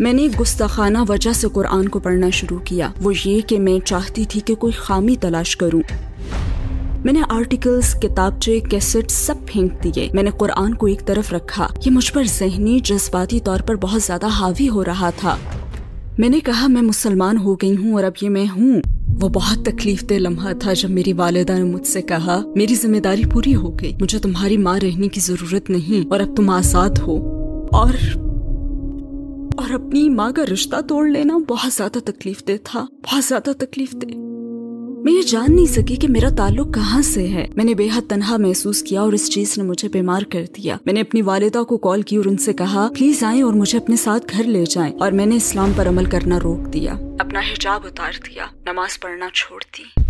मैंने गुस्ताखाना वजह से कुरान को पढ़ना शुरू किया वो ये कि मैं चाहती थी कि कोई खामी तलाश करूं मैंने आर्टिकल्स किताबचे कैसेट सब फेंक दिए मैंने कुरान को एक तरफ रखा ये मुझ पर जहनी जज्बाती तौर पर बहुत ज्यादा हावी हो रहा था मैंने कहा मैं मुसलमान हो गई हूँ और अब ये मैं हूँ वो बहुत तकलीफ दे लम्हा था जब मेरी वालदा ने मुझसे कहा मेरी जिम्मेदारी पूरी हो गई मुझे तुम्हारी माँ रहने की जरूरत नहीं और अब तुम आजाद हो और और अपनी माँ का रिश्ता तोड़ लेना बहुत ज्यादा तकलीफ दे था बहुत ज्यादा तकलीफ दे मैं ये जान नहीं सकी कि मेरा ताल्लुक कहाँ से है मैंने बेहद तनहा महसूस किया और इस चीज ने मुझे बीमार कर दिया मैंने अपनी वालिदा को कॉल की और उनसे कहा प्लीज आए और मुझे अपने साथ घर ले जाएं और मैंने इस्लाम पर अमल करना रोक दिया अपना हिजाब उतार दिया नमाज पढ़ना छोड़ दी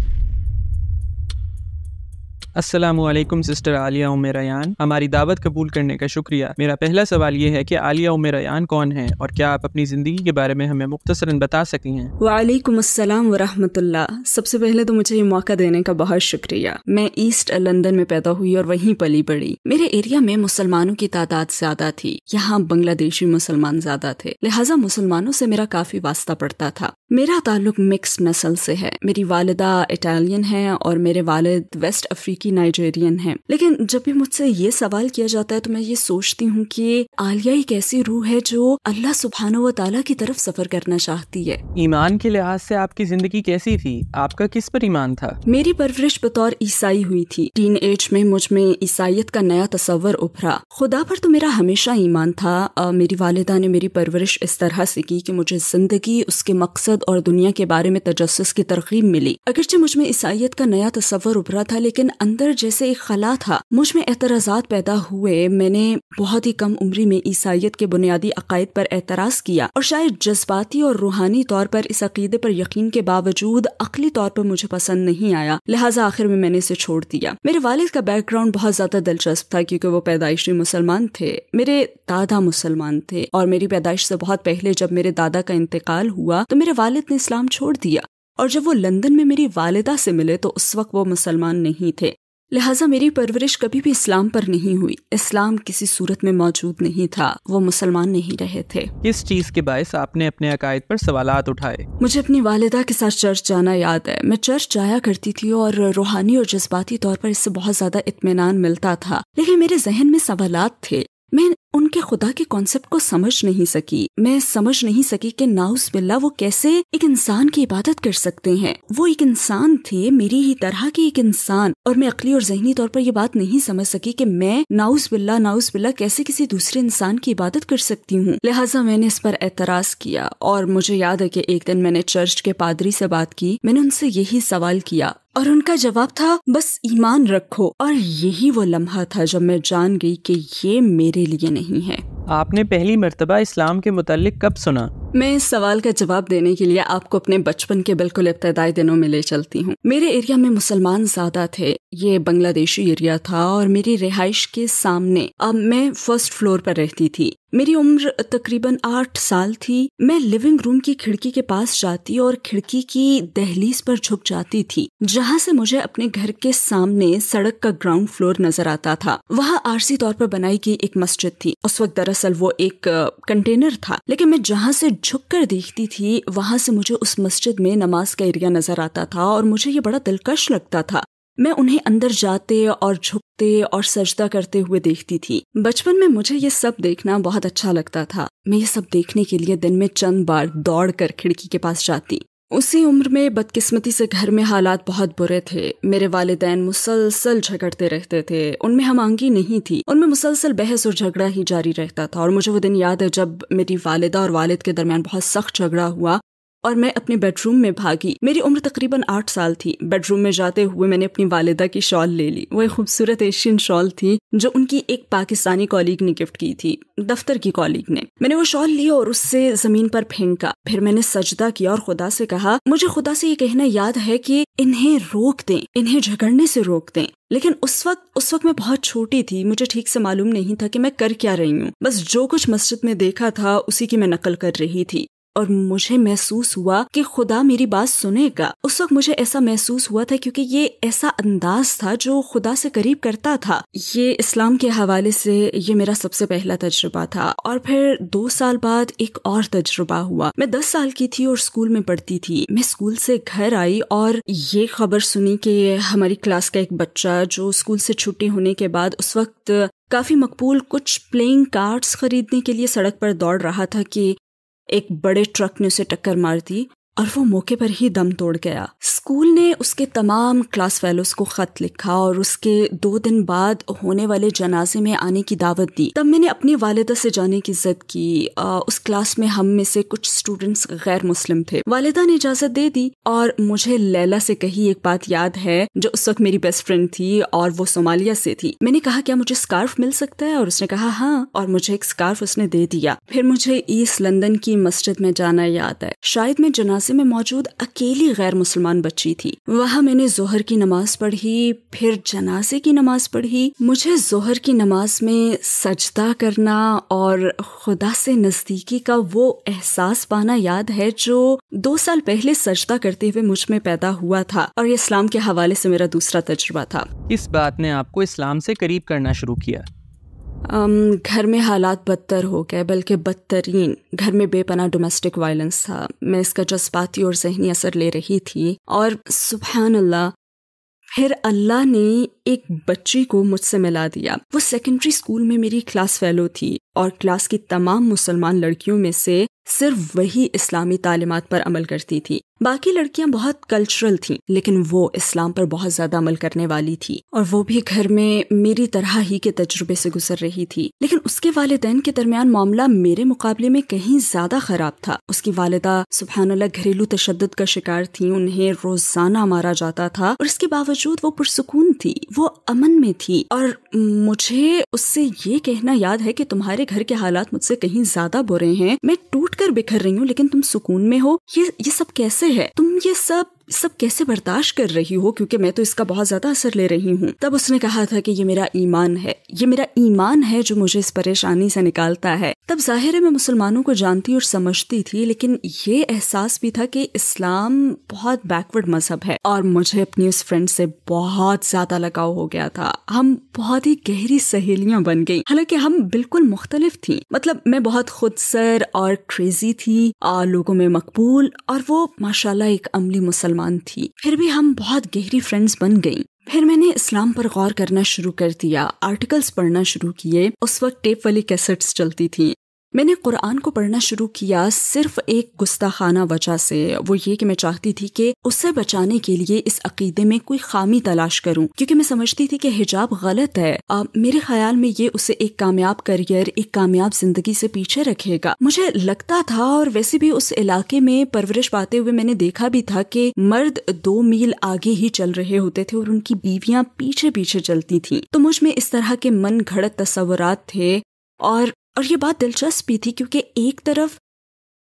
वालेकुम सिस्टर आलिया उमर रयान हमारी दावत कबूल करने का शुक्रिया मेरा पहला सवाल ये है कि आलिया उमर रयान कौन है और क्या आप अपनी ज़िंदगी के बारे में हमें मुख्तसरन बता सकती हैं वालेकुम अस्सलाम वरहमतुल्ला सबसे पहले तो मुझे ये मौका देने का बहुत शुक्रिया मैं ईस्ट लंदन में पैदा हुई और वहीं पली बड़ी मेरे एरिया में मुसलमानों की तादाद ज्यादा थी यहाँ बांग्लादेशी मुसलमान ज्यादा थे लिहाजा मुसलमानों से मेरा काफी वास्ता पड़ता था मेरा ताल्लुक मिक्स नस्ल से है मेरी वालदा इटालियन है और मेरे वालिद वेस्ट अफ्रीकी नाइजेरियन हैं लेकिन जब भी मुझसे ये सवाल किया जाता है तो मैं ये सोचती हूँ कि आलिया एक ऐसी रूह है जो अल्लाह सुबहान व ताला की तरफ सफर करना चाहती है ईमान के लिहाज से आपकी जिंदगी कैसी थी आपका किस पर ईमान था मेरी परवरिश बतौर ईसाई हुई थी टीन एज में मुझ में ईसाइत का नया तस्वर उभरा खुदा पर तो मेरा हमेशा ईमान था मेरी वालदा ने मेरी परवरिश इस तरह से की कि मुझे जिंदगी उसके मकसद मजहब और दुनिया के बारे में तजस्स की तरकीब मिली अगरचे मुझ में ईसाइत का नया तस्वर उभरा था लेकिन अंदर जैसे एक खला था मुझ में एतराज़ात पैदा हुए मैंने बहुत ही कम उम्र में ईसाइत के बुनियादी अकायद पर एतराज़ किया और शायद जज्बाती और रूहानी तौर पर इस अकीदे पर यकीन के बावजूद अकली तौर पर मुझे पसंद नहीं आया लिहाजा आखिर में मैंने इसे छोड़ दिया मेरे वालिद का बैकग्राउंड बहुत ज्यादा दिलचस्प था क्योंकि वो पैदाइशी मुसलमान थे मेरे दादा मुसलमान थे और मेरी पैदाइश से बहुत पहले जब मेरे दादा का इंतकाल हुआ तो मेरे वालिद वालिद ने इस्लाम छोड़ दिया और जब वो लंदन में मेरी वालिदा से मिले तो उस वक्त वो मुसलमान नहीं थे लिहाजा मेरी परवरिश कभी भी इस्लाम पर नहीं हुई इस्लाम किसी सूरत में मौजूद नहीं था वो मुसलमान नहीं रहे थे इस चीज के बायस आपने अपने अकायद पर सवाल उठाए मुझे अपनी वालिदा के साथ चर्च जाना याद है मैं चर्च जाया करती थी और रूहानी और जज्बाती तौर पर इससे बहुत ज्यादा इतमान मिलता था लेकिन मेरे जहन में सवाल थे मैं उनके खुदा के कॉन्सेप्ट को समझ नहीं सकी मैं समझ नहीं सकी कि नाउस बिल्ला वो कैसे एक इंसान की इबादत कर सकते हैं वो एक इंसान थे मेरी ही तरह के एक इंसान और मैं अकली और जहनी तौर पर ये बात नहीं समझ सकी कि मैं नाउस बिल्ला नाउस बिल्ला कैसे किसी दूसरे इंसान की इबादत कर सकती हूँ लिहाजा मैंने इस पर एतराज किया और मुझे याद है कि एक दिन मैंने चर्च के पादरी से बात की मैंने उनसे यही सवाल किया और उनका जवाब था बस ईमान रखो और यही वो लम्हा था जब मैं जान गई कि ये मेरे लिए नहीं है आपने पहली मरतबा इस्लाम के मुतालिक कब सुना मैं इस सवाल का जवाब देने के लिए आपको अपने बचपन के बिल्कुल इब्तदाई दिनों में ले चलती हूँ मेरे एरिया में मुसलमान ज्यादा थे ये बांग्लादेशी एरिया था और मेरी रिहाइश के सामने अब मैं फर्स्ट फ्लोर पर रहती थी मेरी उम्र तकरीबन आठ साल थी मैं लिविंग रूम की खिड़की के पास जाती और खिड़की की दहलीज पर झुक जाती थी जहाँ से मुझे अपने घर के सामने सड़क का ग्राउंड फ्लोर नजर आता था वहाँ आरसी तौर पर बनाई गई एक मस्जिद थी उस वक्त दरअसल वो एक कंटेनर था लेकिन मैं जहाँ से झुक कर देखती थी वहाँ से मुझे उस मस्जिद में नमाज का एरिया नजर आता था और मुझे ये बड़ा दिलकश लगता था मैं उन्हें अंदर जाते और झुकते और सजदा करते हुए देखती थी बचपन में मुझे ये सब देखना बहुत अच्छा लगता था मैं ये सब देखने के लिए दिन में चंद बार दौड़ कर खिड़की के पास जाती उसी उम्र में बदकिस्मती से घर में हालात बहुत बुरे थे मेरे वालदेन मुसलसल झगड़ते रहते थे उनमें हम आंगी नहीं थी उनमें मुसलसल बहस और झगड़ा ही जारी रहता था और मुझे वो दिन याद है जब मेरी वालदा और वालिद के दरमियान बहुत सख्त झगड़ा हुआ और मैं अपने बेडरूम में भागी मेरी उम्र तकरीबन आठ साल थी बेडरूम में जाते हुए मैंने अपनी वालिदा की शॉल ले ली वो एक खूबसूरत एशियन शॉल थी जो उनकी एक पाकिस्तानी कॉलीग ने गिफ्ट की थी दफ्तर की कॉलीग ने मैंने वो शॉल ली और उससे जमीन पर फेंका फिर मैंने सजदा किया और खुदा से कहा मुझे खुदा से ये कहना याद है कि इन्हें रोक दें इन्हें झगड़ने से रोक दें लेकिन उस वक्त उस वक्त मैं बहुत छोटी थी मुझे ठीक से मालूम नहीं था कि मैं कर क्या रही हूँ बस जो कुछ मस्जिद में देखा था उसी की मैं नकल कर रही थी और मुझे महसूस हुआ कि खुदा मेरी बात सुनेगा उस वक्त मुझे ऐसा महसूस हुआ था क्योंकि ये ऐसा अंदाज था जो खुदा से करीब करता था ये इस्लाम के हवाले से ये मेरा सबसे पहला तजुर्बा था और फिर दो साल बाद एक और तजुर्बा हुआ मैं दस साल की थी और स्कूल में पढ़ती थी मैं स्कूल से घर आई और ये खबर सुनी कि हमारी क्लास का एक बच्चा जो स्कूल से छुट्टी होने के बाद उस वक्त काफी मकबूल कुछ प्लेइंग कार्ड्स खरीदने के लिए सड़क पर दौड़ रहा था कि एक बड़े ट्रक ने उसे टक्कर मार दी और वो मौके पर ही दम तोड़ गया स्कूल ने उसके तमाम क्लास फेलोज को खत लिखा और उसके दो दिन बाद होने वाले जनाजे में आने की दावत दी तब मैंने अपनी वालदा से जाने की जिद की आ, उस क्लास में हम में से कुछ स्टूडेंट्स गैर मुस्लिम थे वालदा ने इजाजत दे दी और मुझे लैला से कही एक बात याद है जो उस वक्त मेरी बेस्ट फ्रेंड थी और वो सोमालिया से थी मैंने कहा क्या मुझे स्कार्फ मिल सकता है और उसने कहा हाँ और मुझे एक स्कार्फ उसने दे दिया फिर मुझे ईस्ट लंदन की मस्जिद में जाना याद है शायद मैं जनाजे मदरसे में मौजूद अकेली गैर मुसलमान बच्ची थी वहाँ मैंने जोहर की नमाज पढ़ी फिर जनाजे की नमाज पढ़ी मुझे जोहर की नमाज में सजदा करना और खुदा से नजदीकी का वो एहसास पाना याद है जो दो साल पहले सजदा करते हुए मुझ में पैदा हुआ था और इस्लाम के हवाले से मेरा दूसरा तजुर्बा था इस बात ने आपको इस्लाम से करीब करना शुरू किया घर में हालात बदतर हो गए बल्कि बदतरीन घर में बेपना डोमेस्टिक वायलेंस था मैं इसका जज्बाती और जहनी असर ले रही थी और सुबहान अल्लाह फिर अल्लाह ने एक बच्ची को मुझसे मिला दिया वो सेकेंडरी स्कूल में मेरी क्लास फेलो थी और क्लास की तमाम मुसलमान लड़कियों में से सिर्फ वही इस्लामी तालीमत पर अमल करती थी बाकी लड़कियां बहुत कल्चरल थीं लेकिन वो इस्लाम पर बहुत ज़्यादा अमल करने वाली थी और वो भी घर में मेरी तरह ही के तजुर्बे से गुजर रही थी लेकिन उसके वालदेन के दरमियान मामला मेरे मुकाबले में कहीं ज़्यादा ख़राब था उसकी वालदा सुबहानल्ला घरेलू तशद का शिकार थी उन्हें रोज़ाना मारा जाता था और इसके बावजूद वो पुरसकून थी वो अमन में थी और मुझे उससे ये कहना याद है कि तुम्हारे घर के हालात मुझसे कहीं ज्यादा बुरे हैं मैं टूट कर बिखर रही हूँ लेकिन तुम सुकून में हो ये ये सब कैसे है तुम ये सब सब कैसे बर्दाश्त कर रही हो क्योंकि मैं तो इसका बहुत ज्यादा असर ले रही हूँ तब उसने कहा था कि ये मेरा ईमान है ये मेरा ईमान है जो मुझे इस परेशानी से निकालता है तब जाहिर है मैं मुसलमानों को जानती और समझती थी लेकिन ये एहसास भी था कि इस्लाम बहुत बैकवर्ड मजहब है और मुझे अपनी उस फ्रेंड से बहुत ज्यादा लगाव हो गया था हम बहुत ही गहरी सहेलियां बन गई हालांकि हम बिल्कुल मुख्तलिफ थी मतलब मैं बहुत खुद सर और क्रेजी थी और लोगों में मकबूल और वो माशाला एक अमली मुसलमान मुसलमान थी फिर भी हम बहुत गहरी फ्रेंड्स बन गई फिर मैंने इस्लाम पर गौर करना शुरू कर दिया आर्टिकल्स पढ़ना शुरू किए उस वक्त टेप वाली कैसेट्स चलती थी मैंने कुरान को पढ़ना शुरू किया सिर्फ एक गुस्ताखाना वजह से वो ये कि मैं चाहती थी कि उससे बचाने के लिए इस अकीदे में कोई खामी तलाश करूं क्योंकि मैं समझती थी कि हिजाब गलत है आ, मेरे ख्याल में ये उसे एक कामयाब करियर एक कामयाब जिंदगी से पीछे रखेगा मुझे लगता था और वैसे भी उस इलाके में परवरिश पाते हुए मैंने देखा भी था कि मर्द दो मील आगे ही चल रहे होते थे और उनकी बीवियां पीछे पीछे चलती थी तो मुझ में इस तरह के मन घड़त तस्वरत थे और और ये बात दिलचस्प भी थी क्योंकि एक तरफ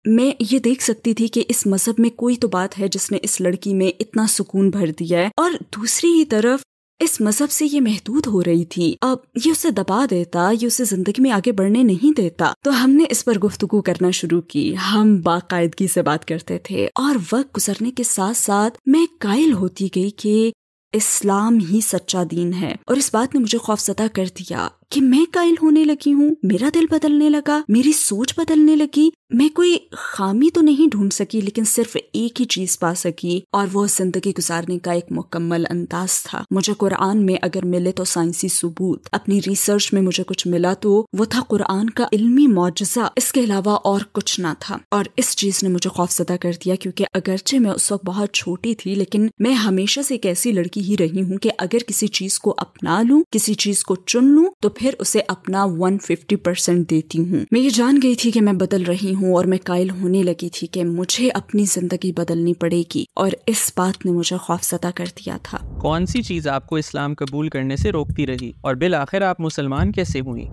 मैं ये देख सकती थी कि इस मजहब में कोई तो बात है जिसने इस लड़की में इतना सुकून भर दिया है और दूसरी ही तरफ इस मजहब से ये महदूद हो रही थी अब ये उसे दबा देता ये उसे जिंदगी में आगे बढ़ने नहीं देता तो हमने इस पर गुफ्तगु करना शुरू की हम बाकायदगी से बात करते थे और वक्त गुजरने के साथ साथ मैं कायल होती गई कि इस्लाम ही सच्चा दीन है और इस बात ने मुझे खौफ सता कर दिया कि मैं कायल होने लगी हूँ मेरा दिल बदलने लगा मेरी सोच बदलने लगी मैं कोई खामी तो नहीं ढूंढ सकी लेकिन सिर्फ एक ही चीज पा सकी और वो जिंदगी गुजारने का एक मुकम्मल अंदाज था मुझे कुरान में अगर मिले तो साइंसी सबूत अपनी रिसर्च में मुझे कुछ मिला तो वो था कुरान का इल्मी मुआजा इसके अलावा और कुछ ना था और इस चीज ने मुझे खौफजदा कर दिया क्योंकि अगरचे मैं उस वक्त बहुत छोटी थी लेकिन मैं हमेशा से एक ऐसी लड़की ही रही हूँ कि अगर किसी चीज को अपना लूँ किसी चीज को चुन लू तो फिर उसे अपना 150 परसेंट देती हूँ मैं ये जान गई थी कि मैं बदल रही हूँ और मैं कायल होने लगी थी कि मुझे अपनी जिंदगी बदलनी पड़ेगी और इस बात ने मुझे सदा कर दिया था कौन सी चीज आपको इस्लाम कबूल करने से रोकती रही और बिल आखिर आप मुसलमान कैसे हुई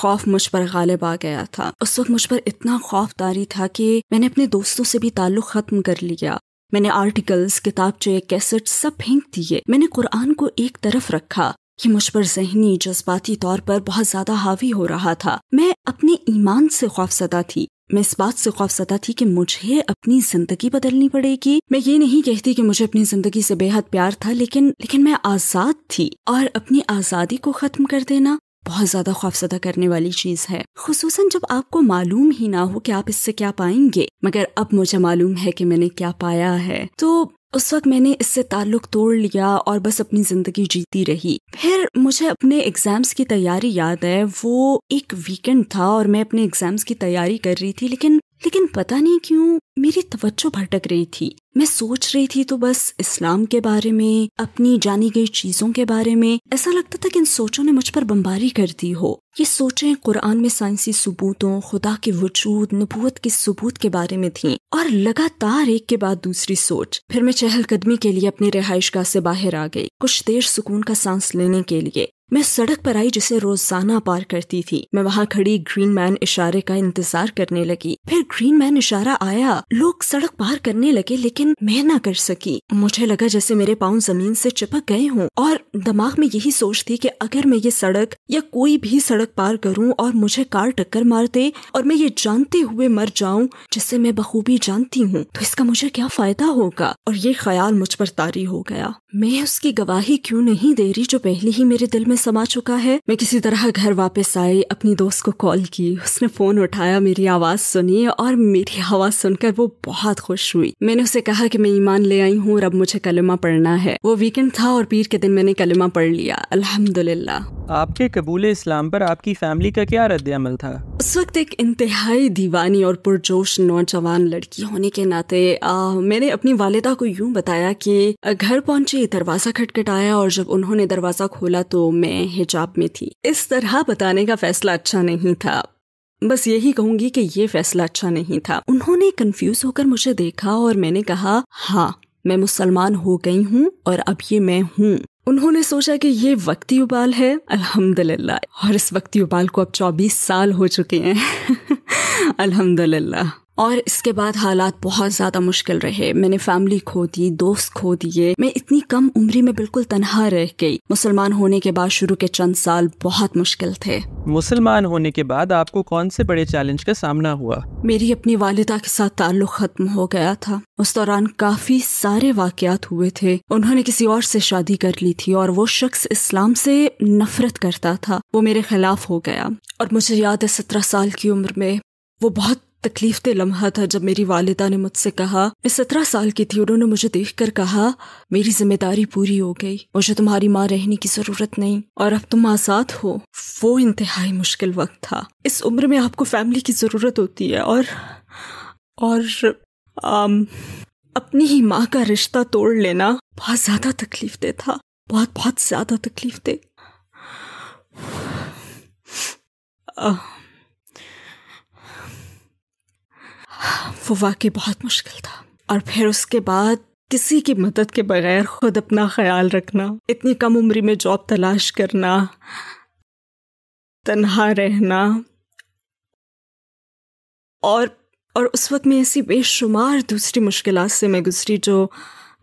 खौफ मुझ पर गालिब आ गया था उस वक्त मुझ पर इतना खौफदारी था कि मैंने अपने दोस्तों से भी ताल्लुक खत्म कर लिया मैंने आर्टिकल्स किताबचे कैसेट सब फेंक दिए मैंने कुरान को एक तरफ रखा कि मुझ पर जहनी जज्बाती तौर पर बहुत ज्यादा हावी हो रहा था मैं अपने ईमान से खौफसदा थी मैं इस बात से खौफसदा थी कि मुझे अपनी जिंदगी बदलनी पड़ेगी मैं ये नहीं कहती कि मुझे अपनी जिंदगी से बेहद प्यार था लेकिन लेकिन मैं आजाद थी और अपनी आजादी को खत्म कर देना बहुत ज्यादा खौफसदा करने वाली चीज है खसूस जब आपको मालूम ही ना हो कि आप इससे क्या पाएंगे मगर अब मुझे मालूम है कि मैंने क्या पाया है तो उस वक्त मैंने इससे ताल्लुक तोड़ लिया और बस अपनी ज़िंदगी जीती रही फिर मुझे अपने एग्ज़ाम्स की तैयारी याद है वो एक वीकेंड था और मैं अपने एग्ज़ाम्स की तैयारी कर रही थी लेकिन लेकिन पता नहीं क्यों मेरी तवज्जो भटक रही थी मैं सोच रही थी तो बस इस्लाम के बारे में अपनी जानी गई चीज़ों के बारे में ऐसा लगता था कि इन सोचों ने मुझ पर बमबारी कर दी हो ये सोचें कुरान में साइंसी सबूतों खुदा के वजूद नबूत के सबूत के बारे में थी और लगातार एक के बाद दूसरी सोच फिर मैं चहलकदमी के लिए अपने रिहाइश गाह से बाहर आ गई कुछ देर सुकून का सांस लेने के लिए मैं सड़क पर आई जिसे रोजाना पार करती थी मैं वहाँ खड़ी ग्रीन मैन इशारे का इंतजार करने लगी फिर ग्रीन मैन इशारा आया लोग सड़क पार करने लगे लेकिन मैं ना कर सकी मुझे लगा जैसे मेरे पाँव जमीन से चिपक गए हों और दिमाग में यही सोच थी कि अगर मैं ये सड़क या कोई भी सड़क पार करूं और मुझे कार टक्कर मार दे और मैं ये जानते हुए मर जाऊं जिससे मैं बखूबी जानती हूँ तो इसका मुझे क्या फायदा होगा और ये ख्याल मुझ पर तारी हो गया मैं उसकी गवाही क्यों नहीं दे रही जो पहले ही मेरे दिल में समा चुका है मैं किसी तरह घर वापस आई अपनी दोस्त को कॉल की उसने फोन उठाया मेरी आवाज सुनी और मेरी आवाज सुनकर वो बहुत खुश हुई मैंने उसे कहा कि मैं ईमान ले आई हूँ और अब मुझे कलमा पढ़ना है वो वीकेंड था और पीर के दिन मैंने कलमा पढ़ लिया अल्हम्दुलिल्लाह आपके कबूल इस्लाम पर आपकी फैमिली का क्या अमल था उस वक्त एक इंतहाई दीवानी और पुरजोश नौजवान लड़की होने के नाते आ, मैंने अपनी वालिदा को यूं बताया कि घर पहुंचे दरवाजा खटखटाया और जब उन्होंने दरवाजा खोला तो मैं मैं हिजाब में थी इस तरह बताने का फैसला अच्छा नहीं था बस यही कहूंगी कि ये फैसला अच्छा नहीं था उन्होंने कंफ्यूज होकर मुझे देखा और मैंने कहा हाँ मैं मुसलमान हो गई हूँ और अब ये मैं हूँ उन्होंने सोचा कि ये वक्ती उबाल है अल्हम्दुलिल्लाह और इस वक्ती उबाल को अब 24 साल हो चुके हैं अल्हम्दुलिल्लाह और इसके बाद हालात बहुत ज़्यादा मुश्किल रहे मैंने फैमिली खो दी दोस्त खो दिए मैं इतनी कम उम्र में बिल्कुल तनहा रह गई मुसलमान होने के बाद शुरू के चंद साल बहुत मुश्किल थे मुसलमान होने के बाद आपको कौन से बड़े चैलेंज का सामना हुआ मेरी अपनी वालिदा के साथ ताल्लुक खत्म हो गया था उस दौरान काफी सारे वाकयात हुए थे उन्होंने किसी और से शादी कर ली थी और वो शख्स इस्लाम से नफरत करता था वो मेरे खिलाफ हो गया और मुझे याद है सत्रह साल की उम्र में वो बहुत तकलीफ दे लम्हा था जब मेरी वालिदा ने मुझसे कहा मैं सत्रह साल की थी उन्होंने मुझे देख कर कहा मेरी जिम्मेदारी पूरी हो गई मुझे तुम्हारी माँ रहने की जरूरत नहीं और अब तुम आजाद हो वो इंतहाई मुश्किल वक्त था इस उम्र में आपको फैमिली की जरूरत होती है और और आम, अपनी ही माँ का रिश्ता तोड़ लेना बहुत ज्यादा तकलीफ दे था बहुत बहुत ज्यादा तकलीफ दे आ, वो वाकई बहुत मुश्किल था और फिर उसके बाद किसी की मदद के बगैर खुद अपना ख्याल रखना इतनी कम उम्र में जॉब तलाश करना तन्हा रहना और और उस वक्त मैं ऐसी बेशुमार दूसरी मुश्किल से मैं गुजरी जो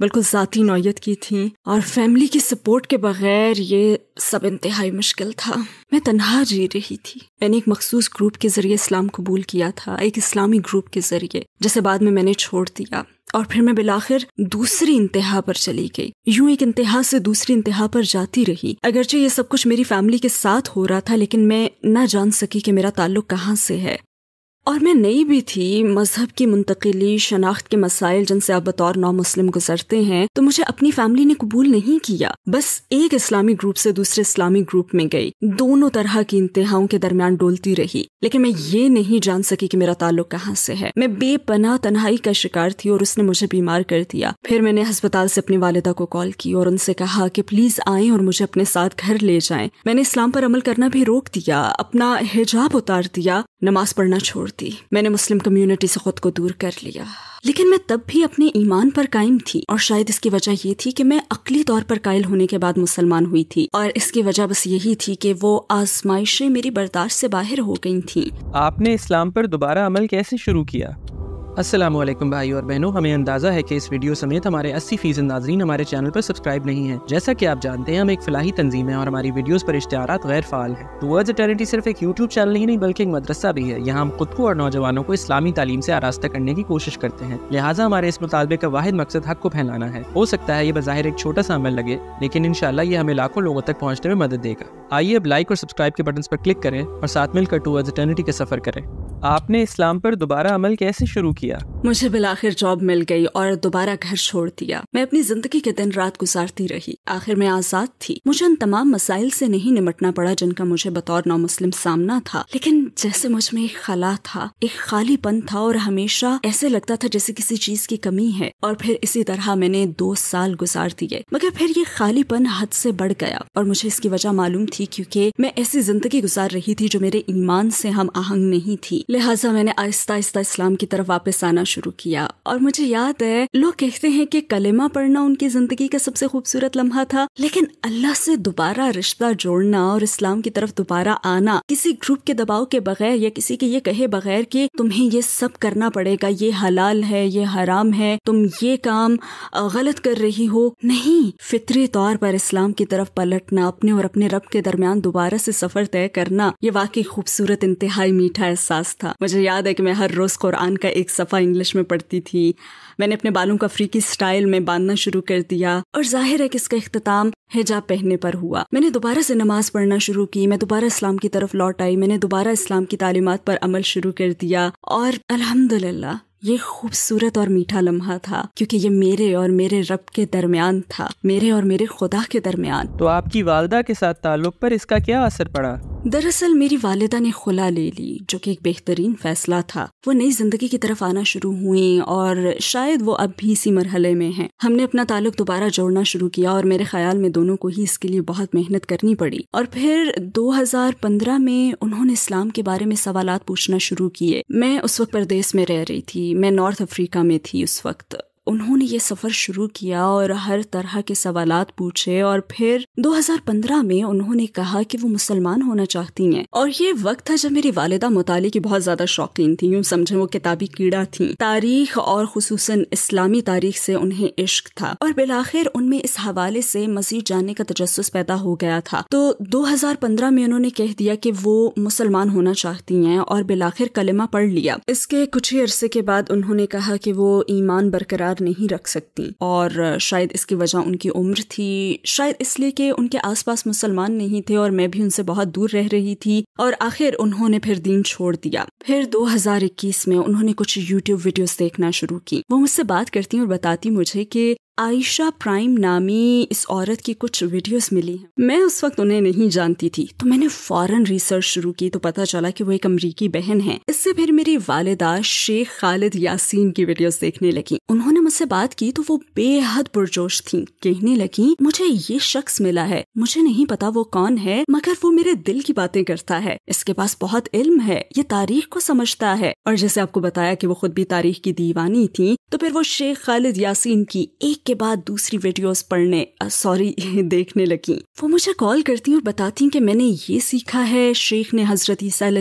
बिल्कुल ज़ाती नौीयत की थी और फैमिली की सपोर्ट के बगैर ये सब इंतहाई मुश्किल था मैं तनहा जी रही थी मैंने एक मखसूस ग्रुप के ज़रिए इस्लाम कबूल किया था एक इस्लामी ग्रुप के ज़रिए जिसे बाद में मैंने छोड़ दिया और फिर मैं बिलाखिर दूसरी इंतहा पर चली गई यूं एक इंतहा से दूसरी इंतहा पर जाती रही अगरचे ये सब कुछ मेरी फैमिली के साथ हो रहा था लेकिन मैं ना जान सकी कि मेरा ताल्लुक कहाँ से है और मैं नई भी थी मजहब की मुंतकली शनाख्त के मसाइल जिनसे आप बतौर नौ मुस्लिम गुजरते हैं तो मुझे अपनी फैमिली ने कबूल नहीं किया बस एक इस्लामी ग्रुप से दूसरे इस्लामी ग्रुप में गई दोनों तरह की इंतहाओं के दरमियान डोलती रही लेकिन मैं ये नहीं जान सकी कि मेरा ताल्लुक कहाँ से है मैं बेपना तनहाई का शिकार थी और उसने मुझे बीमार कर दिया फिर मैंने अस्पताल से अपनी वालदा को कॉल की और उनसे कहा कि प्लीज आए और मुझे अपने साथ घर ले जाए मैंने इस्लाम पर अमल करना भी रोक दिया अपना हिजाब उतार दिया नमाज पढ़ना छोड़ थी मैंने मुस्लिम कम्युनिटी से खुद को दूर कर लिया लेकिन मैं तब भी अपने ईमान पर कायम थी और शायद इसकी वजह ये थी कि मैं अकली तौर पर कायल होने के बाद मुसलमान हुई थी और इसकी वजह बस यही थी कि वो आजमाइशें मेरी बर्दाश्त से बाहर हो गई थी आपने इस्लाम पर दोबारा अमल कैसे शुरू किया असलम भाई और बहनों हमें अंदाज़ा है कि इस वीडियो समेत हमारे 80 फीसद नाजरीन हमारे चैनल पर सब्सक्राइब नहीं है जैसा कि आप जानते हैं हम एक फलाही तंजीम है और हमारी वीडियोस पर इश्तार गैर फाल है टूवर्ड्स एटर्निटी सिर्फ एक यूट्यूब चैनल ही नहीं बल्कि एक मदरसा भी है यहाँ हम खुद को और नौजवानों को इस्लामी तालीम से आरास्ता करने की कोशिश करते हैं लिहाजा हमारे इस मुतालबे का वाद मकसद हक को फैलाना है हो सकता है ये बाहर एक छोटा सा अमल लगे लेकिन इन ये हमें लाखों लोगों तक पहुँचने में मदद देगा आइए अब लाइक और सब्सक्राइब के बटन पर क्लिक करें और साथ मिलकर टूवर्ड्स अटर्निटी का सफर करें आपने इस्लाम पर दोबारा अमल कैसे शुरू किया मुझे बिलाखिर जॉब मिल गई और दोबारा घर छोड़ दिया मैं अपनी जिंदगी के दिन रात गुजारती रही आखिर मैं आजाद थी मुझे उन तमाम मसाइल से नहीं निमटना पड़ा जिनका मुझे बतौर नौ मुस्लिम सामना था लेकिन जैसे मुझ में एक खला था एक खालीपन था और हमेशा ऐसे लगता था जैसे किसी चीज की कमी है और फिर इसी तरह मैंने दो साल गुजार दिए मगर फिर ये खालीपन हद से बढ़ गया और मुझे इसकी वजह मालूम थी क्योंकि मैं ऐसी जिंदगी गुजार रही थी जो मेरे ईमान से हम आहंग नहीं थी लिहाजा मैंने आहिस्ता आहिस्ता इस्लाम की तरफ वापस आना शुरू किया और मुझे याद है लोग कहते हैं कि कलेमा पढ़ना उनकी ज़िंदगी का सबसे खूबसूरत लम्हा था लेकिन अल्लाह से दोबारा रिश्ता जोड़ना और इस्लाम की तरफ दोबारा आना किसी ग्रुप के दबाव के बगैर या किसी के ये कहे बगैर कि तुम्हें ये सब करना पड़ेगा ये हलाल है ये हराम है तुम ये काम गलत कर रही हो नहीं फितरी तौर पर इस्लाम की तरफ पलटना अपने और अपने रब के दरमियान दोबारा से सफर तय करना ये वाकई खूबसूरत इंतहाई मीठा एहसास था मुझे याद है कि मैं हर रोज़ कुरान का एक सफ़ा इंग्लिश में पढ़ती थी मैंने अपने बालों का फ्रीकी स्टाइल में बांधना शुरू कर दिया और जाहिर है कि इसका अख्ताम हिजाब पहनने पर हुआ मैंने दोबारा से नमाज पढ़ना शुरू की मैं दोबारा इस्लाम की तरफ लौट आई मैंने दोबारा इस्लाम की तालीमत पर अमल शुरू कर दिया और अल्हम्दुलिल्लाह ये खूबसूरत और मीठा लम्हा था क्योंकि ये मेरे और मेरे रब के दरमियान था मेरे और मेरे खुदा के दरमियान तो आपकी वालदा के साथ ताल्लुक पर इसका क्या असर पड़ा दरअसल मेरी वालदा ने खुला ले ली जो कि एक बेहतरीन फैसला था वो नई जिंदगी की तरफ आना शुरू हुई और शायद वो अब भी इसी मरहले में हैं हमने अपना ताल्लुक दोबारा जोड़ना शुरू किया और मेरे ख्याल में दोनों को ही इसके लिए बहुत मेहनत करनी पड़ी और फिर 2015 में उन्होंने इस्लाम के बारे में सवाल पूछना शुरू किए मैं उस वक्त परदेश में रह रही थी मैं नॉर्थ अफ्रीका में थी उस वक्त उन्होंने ये सफ़र शुरू किया और हर तरह के सवाल पूछे और फिर 2015 में उन्होंने कहा कि वो मुसलमान होना चाहती हैं और ये वक्त था जब मेरी वालिदा मुताले की बहुत ज़्यादा शौकीन थी यूँ समझे वो किताबी कीड़ा थी तारीख और खसूस इस्लामी तारीख से उन्हें इश्क था और बिलाखिर उनमें इस हवाले से मजीद जानने का तजस पैदा हो गया था तो पंद्रह में उन्होंने कह दिया कि वो मुसलमान होना चाहती हैं और बिलाखिर कलमा पढ़ लिया इसके कुछ ही अरसे के बाद उन्होंने कहा कि वो ईमान बरकरार बरकरार नहीं रख सकती और शायद इसकी वजह उनकी उम्र थी शायद इसलिए कि उनके आसपास मुसलमान नहीं थे और मैं भी उनसे बहुत दूर रह रही थी और आखिर उन्होंने फिर दीन छोड़ दिया फिर 2021 में उन्होंने कुछ यूट्यूब वीडियोस देखना शुरू की वो मुझसे बात करती और बताती मुझे कि आयशा प्राइम नामी इस औरत की कुछ वीडियोस मिली हैं मैं उस वक्त उन्हें नहीं जानती थी तो मैंने फॉरन रिसर्च शुरू की तो पता चला कि वो एक अमरीकी बहन है इससे फिर मेरी वालिदा शेख खालिद यासीन की वीडियोस देखने लगी उन्होंने मुझसे बात की तो वो बेहद पुरजोश थी कहने लगी मुझे ये शख्स मिला है मुझे नहीं पता वो कौन है मगर वो मेरे दिल की बातें करता है इसके पास बहुत इल्म है ये तारीख को समझता है और जैसे आपको बताया कि वो खुद भी तारीख की दीवानी थी तो फिर वो शेख खालिद यासीन की एक के बाद दूसरी वीडियोस पढ़ने सॉरी देखने लगी वो मुझे कॉल करती और बताती कि मैंने ये सीखा है शेख ने हजरत ईसा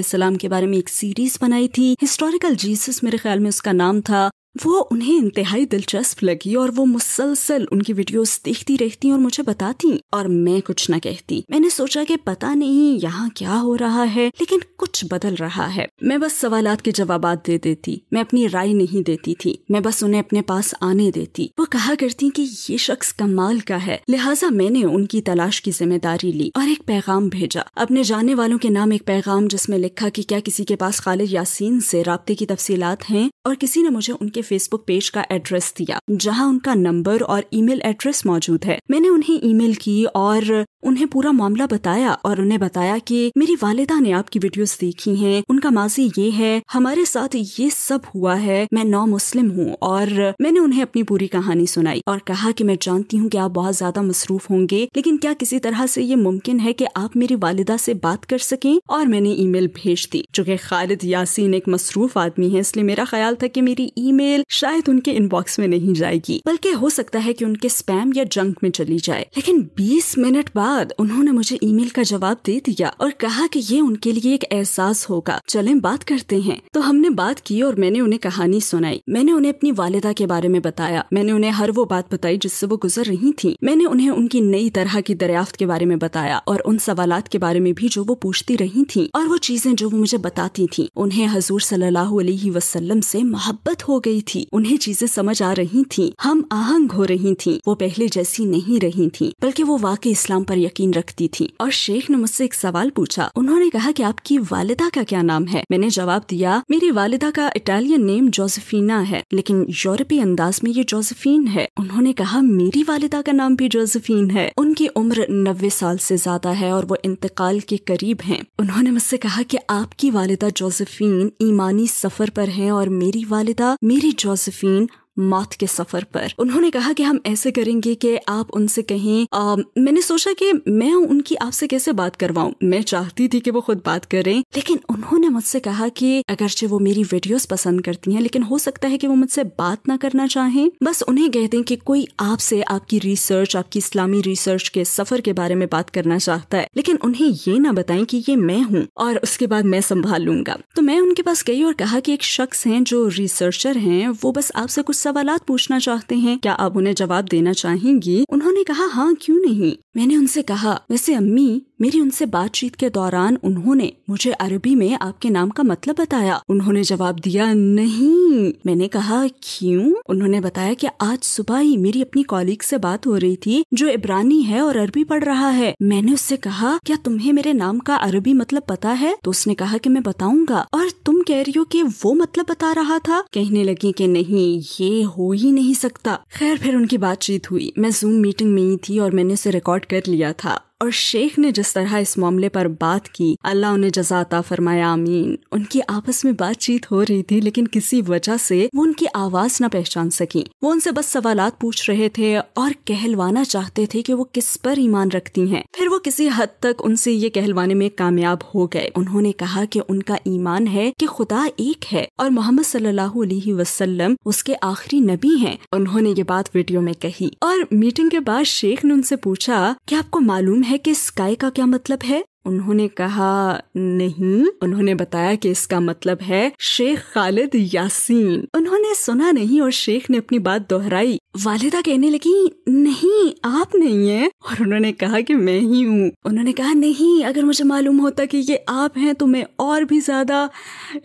के बारे में एक सीरीज बनाई थी हिस्टोरिकल जीसस मेरे ख्याल में उसका नाम था वो उन्हें इंतहाई दिलचस्प लगी और वो मुसलसल उनकी वीडियोस देखती रहती और मुझे बताती और मैं कुछ न कहती मैंने सोचा कि पता नहीं यहाँ क्या हो रहा है लेकिन कुछ बदल रहा है मैं बस सवाल के जवाब दे देती मैं अपनी राय नहीं देती थी मैं बस उन्हें अपने पास आने देती वो कहा करती कि ये शख्स कमाल का है लिहाजा मैंने उनकी तलाश की जिम्मेदारी ली और एक पैगाम भेजा अपने जाने वालों के नाम एक पैगाम जिसमें लिखा कि क्या किसी के पास खालिद यासीन से रबते की तफसीलात हैं और किसी ने मुझे उनके फेसबुक पेज का एड्रेस दिया जहां उनका नंबर और ईमेल एड्रेस मौजूद है मैंने उन्हें ईमेल की और उन्हें पूरा मामला बताया और उन्हें बताया कि मेरी वालिदा ने आपकी वीडियोस देखी हैं उनका माजी ये है हमारे साथ ये सब हुआ है मैं नौ मुस्लिम हूँ और मैंने उन्हें अपनी पूरी कहानी सुनाई और कहा कि मैं जानती हूँ कि आप बहुत ज्यादा मसरूफ होंगे लेकिन क्या किसी तरह से ये मुमकिन है कि आप मेरी वालिदा से बात कर सकें और मैंने ईमेल भेज दी चूँकि खालिद यासीन एक मसरूफ आदमी है इसलिए मेरा ख्याल था कि मेरी ईमेल मेल शायद उनके इनबॉक्स में नहीं जाएगी बल्कि हो सकता है कि उनके स्पैम या जंक में चली जाए लेकिन 20 मिनट बाद उन्होंने मुझे ईमेल का जवाब दे दिया और कहा कि ये उनके लिए एक एहसास होगा चलें बात करते हैं तो हमने बात की और मैंने उन्हें कहानी सुनाई मैंने उन्हें अपनी वालिदा के बारे में बताया मैंने उन्हें हर वो बात बताई जिससे वो गुजर रही थी मैंने उन्हें उनकी नई तरह की दरियाफ्त के बारे में बताया और उन सवाल के बारे में भी जो वो पूछती रही थी और वो चीजें जो वो मुझे बताती थी उन्हें हजूर सल्लल्लाहु अलैहि वसल्लम से मोहब्बत हो गई थी उन्हें चीजें समझ आ रही थी हम आहंग हो रही थी वो पहले जैसी नहीं रही थी बल्कि वो वाकई इस्लाम पर यकीन रखती थी और शेख ने मुझसे एक सवाल पूछा उन्होंने कहा कि आपकी वालिदा का क्या नाम है मैंने जवाब दिया मेरी वालिदा का इटालियन नेम जोजफीना है लेकिन यूरोपीय अंदाज में ये जोजफीन है उन्होंने कहा मेरी वालिदा का नाम भी जोजफीन है उनकी उम्र नब्बे साल से ज्यादा है और वो इंतकाल के करीब हैं उन्होंने मुझसे कहा कि आपकी वालिदा जोजफीन ईमानी सफर पर हैं और मेरी वालिदा मेरी Josephine मौत के सफर पर उन्होंने कहा कि हम ऐसे करेंगे कि आप उनसे कहें आ, मैंने सोचा कि मैं उनकी आपसे कैसे बात करवाऊं मैं चाहती थी कि वो खुद बात करें लेकिन उन्होंने मुझसे कहा कि अगरचे वो मेरी वीडियोस पसंद करती हैं लेकिन हो सकता है कि वो मुझसे बात ना करना चाहें बस उन्हें कह दें कि कोई आपसे आपकी रिसर्च आपकी इस्लामी रिसर्च के सफर के बारे में बात करना चाहता है लेकिन उन्हें ये ना बताएं कि ये मैं हूँ और उसके बाद मैं संभाल लूंगा तो मैं उनके पास गई और कहा कि एक शख्स हैं जो रिसर्चर हैं वो बस आपसे कुछ सवाल पूछना चाहते हैं क्या आप उन्हें जवाब देना चाहेंगी उन्होंने कहा हाँ क्यों नहीं मैंने उनसे कहा वैसे अम्मी मेरी उनसे बातचीत के दौरान उन्होंने मुझे अरबी में आपके नाम का मतलब बताया उन्होंने जवाब दिया नहीं मैंने कहा क्यों उन्होंने बताया कि आज सुबह ही मेरी अपनी कॉलीग से बात हो रही थी जो इब्रानी है और अरबी पढ़ रहा है मैंने उससे कहा क्या तुम्हें मेरे नाम का अरबी मतलब पता है तो उसने कहा कि मैं बताऊंगा और तुम कह रही हो कि वो मतलब बता रहा था कहने लगी कि नहीं ये ये हो ही नहीं सकता खैर फिर उनकी बातचीत हुई मैं जूम मीटिंग में ही थी और मैंने उसे रिकॉर्ड कर लिया था और शेख ने जिस तरह इस मामले पर बात की अल्लाह उन्हें जजाता फरमाया आमीन उनकी आपस में बातचीत हो रही थी लेकिन किसी वजह से वो उनकी आवाज न पहचान सकी वो उनसे बस सवाल पूछ रहे थे और कहलवाना चाहते थे कि वो किस पर ईमान रखती हैं। फिर वो किसी हद तक उनसे ये कहलवाने में कामयाब हो गए उन्होंने कहा कि उनका ईमान है कि खुदा एक है और मोहम्मद सल्लल्लाहु अलैहि वसल्लम उसके आखिरी नबी हैं। उन्होंने ये बात वीडियो में कही और मीटिंग के बाद शेख ने उनसे पूछा कि आपको मालूम है है कि स्काई का क्या मतलब है उन्होंने कहा नहीं उन्होंने बताया कि इसका मतलब है शेख खालिद यासीन उन्होंने सुना नहीं और शेख ने अपनी बात दोहराई वालिदा कहने लगी नहीं आप नहीं है और उन्होंने कहा कि मैं ही हूँ उन्होंने कहा नहीं अगर मुझे मालूम होता कि ये आप हैं तो मैं और भी ज्यादा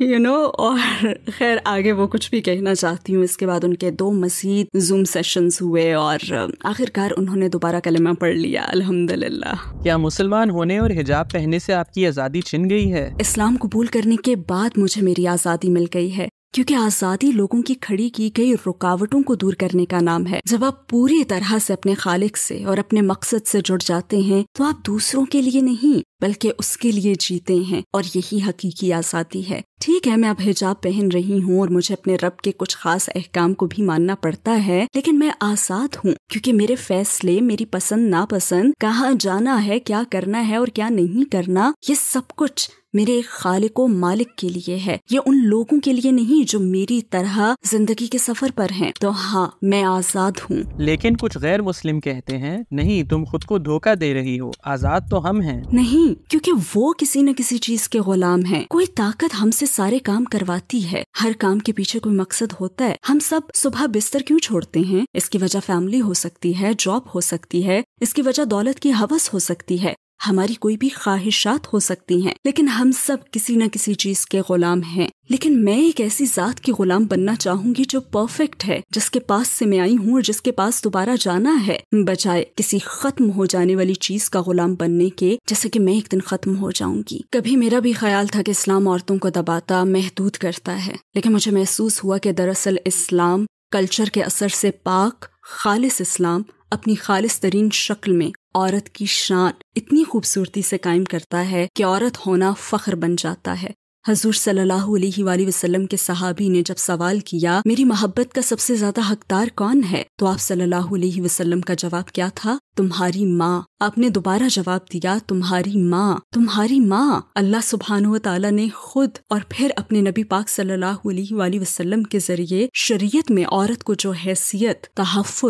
यू नो और खैर आगे वो कुछ भी कहना चाहती हूँ इसके बाद उनके दो मजीद जूम सेशंस हुए और आखिरकार उन्होंने दोबारा कलमा पढ़ लिया अलहमदल्ला क्या मुसलमान होने और हिजाब पहनने से आपकी आज़ादी छिन गई है इस्लाम कबूल करने के बाद मुझे मेरी आज़ादी मिल गई है क्योंकि आज़ादी लोगों की खड़ी की गई रुकावटों को दूर करने का नाम है जब आप पूरी तरह से अपने खालिक से और अपने मकसद से जुड़ जाते हैं तो आप दूसरों के लिए नहीं बल्कि उसके लिए जीते हैं और यही हकीकी आज़ादी है ठीक है मैं अब हिजाब पहन रही हूँ और मुझे अपने रब के कुछ खास अहकाम को भी मानना पड़ता है लेकिन मैं आज़ाद हूँ क्योंकि मेरे फैसले मेरी पसंद नापसंद कहाँ जाना है क्या करना है और क्या नहीं करना ये सब कुछ मेरे खालिक व मालिक के लिए है ये उन लोगों के लिए नहीं जो मेरी तरह जिंदगी के सफर पर हैं तो हाँ मैं आजाद हूँ लेकिन कुछ गैर मुस्लिम कहते हैं नहीं तुम खुद को धोखा दे रही हो आजाद तो हम हैं नहीं क्योंकि वो किसी न किसी चीज के गुलाम हैं कोई ताकत हमसे सारे काम करवाती है हर काम के पीछे कोई मकसद होता है हम सब सुबह बिस्तर क्यों छोड़ते हैं इसकी वजह फैमिली हो सकती है जॉब हो सकती है इसकी वजह दौलत की हवस हो सकती है हमारी कोई भी ख्वाहिशात हो सकती हैं लेकिन हम सब किसी न किसी चीज के गुलाम हैं लेकिन मैं एक ऐसी जात की गुलाम बनना चाहूंगी जो परफेक्ट है जिसके पास से मैं आई हूँ और जिसके पास दोबारा जाना है बजाय किसी खत्म हो जाने वाली चीज का गुलाम बनने के जैसे कि मैं एक दिन खत्म हो जाऊंगी कभी मेरा भी ख्याल था कि इस्लाम औरतों को दबाता महदूद करता है लेकिन मुझे महसूस हुआ कि दरअसल इस्लाम कल्चर के असर से पाक खालिस इस्लाम अपनी खालिस तरीन शक्ल में औरत की शान इतनी खूबसूरती से कायम करता है कि औरत होना फख्र बन जाता है हजूर सल्लल्लाहु अलैहि वसल्लम के सहाबी ने जब सवाल किया मेरी मोहब्बत का सबसे ज्यादा हकदार कौन है तो आप सल्लल्लाहु अलैहि वसल्लम का जवाब क्या था तुम्हारी माँ आपने दोबारा जवाब दिया तुम्हारी माँ तुम्हारी माँ अल्लाह सुबहान तला ने खुद और फिर अपने नबी पाक सल्लल्लाहु अलैहि वसल्लम के जरिए शरीयत में औरत को जो हैसियत तहफ़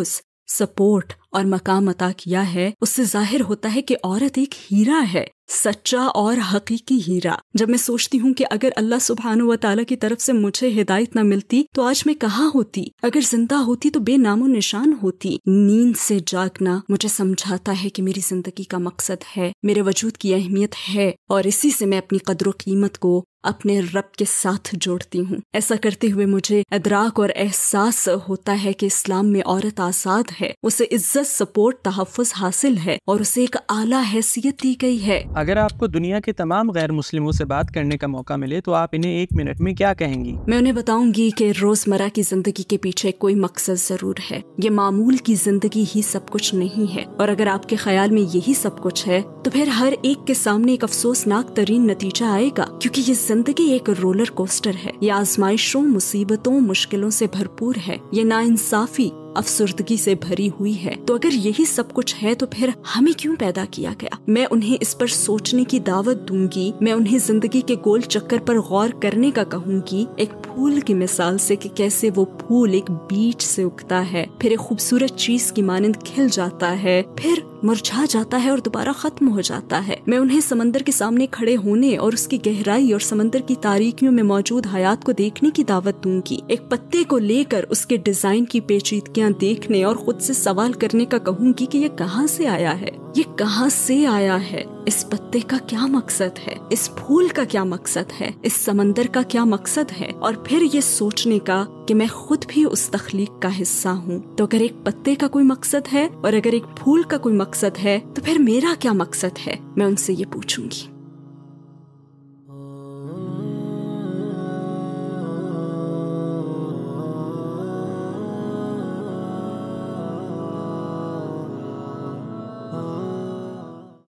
सपोर्ट और मकाम अता किया है उससे जाहिर होता है कि औरत एक हीरा है सच्चा और हकीकी हीरा जब मैं सोचती हूँ कि अगर अल्लाह सुबहान व तला की तरफ से मुझे हिदायत न मिलती तो आज मैं कहाँ होती अगर जिंदा होती तो बेनामो निशान होती नींद से जागना मुझे समझाता है कि मेरी जिंदगी का मकसद है मेरे वजूद की अहमियत है और इसी से मैं अपनी कदर कीमत को अपने रब के साथ जोड़ती हूँ ऐसा करते हुए मुझे अदराक और एहसास होता है कि इस्लाम में औरत आज़ाद है उसे इज्जत मुख्तसर सपोर्ट तहफ़ हासिल है और उसे एक आला हैसियत दी गई है अगर आपको दुनिया के तमाम गैर मुस्लिमों से बात करने का मौका मिले तो आप इन्हें एक मिनट में क्या कहेंगी मैं उन्हें बताऊंगी कि रोजमर्रा की जिंदगी के पीछे कोई मकसद जरूर है ये मामूल की जिंदगी ही सब कुछ नहीं है और अगर आपके ख्याल में यही सब कुछ है तो फिर हर एक के सामने एक अफसोसनाक तरीन नतीजा आएगा क्योंकि ये जिंदगी एक रोलर कोस्टर है ये आजमाइशों मुसीबतों मुश्किलों से भरपूर है ये इंसाफी अफसुर्दगी से भरी हुई है तो अगर यही सब कुछ है तो फिर हमें क्यों पैदा किया गया मैं उन्हें इस पर सोचने की दावत दूंगी मैं उन्हें जिंदगी के गोल चक्कर पर गौर करने का कहूंगी एक फूल की मिसाल से कि कैसे वो फूल एक बीच से उगता है फिर एक खूबसूरत चीज की मानंद खिल जाता है फिर मुरझा जाता है और दोबारा खत्म हो जाता है मैं उन्हें समंदर के सामने खड़े होने और उसकी गहराई और समंदर की तारीखियों में मौजूद हयात को देखने की दावत दूंगी एक पत्ते को लेकर उसके डिजाइन की पेचीदगी लड़कियां देखने और खुद से सवाल करने का कहूंगी कि ये कहाँ से आया है ये कहाँ से आया है इस पत्ते का क्या मकसद है इस फूल का क्या मकसद है इस समंदर का क्या मकसद है और फिर ये सोचने का कि मैं खुद भी उस तखलीक का हिस्सा हूँ तो अगर एक पत्ते का कोई मकसद है और अगर एक फूल का कोई मकसद है तो फिर मेरा क्या मकसद है मैं उनसे ये पूछूंगी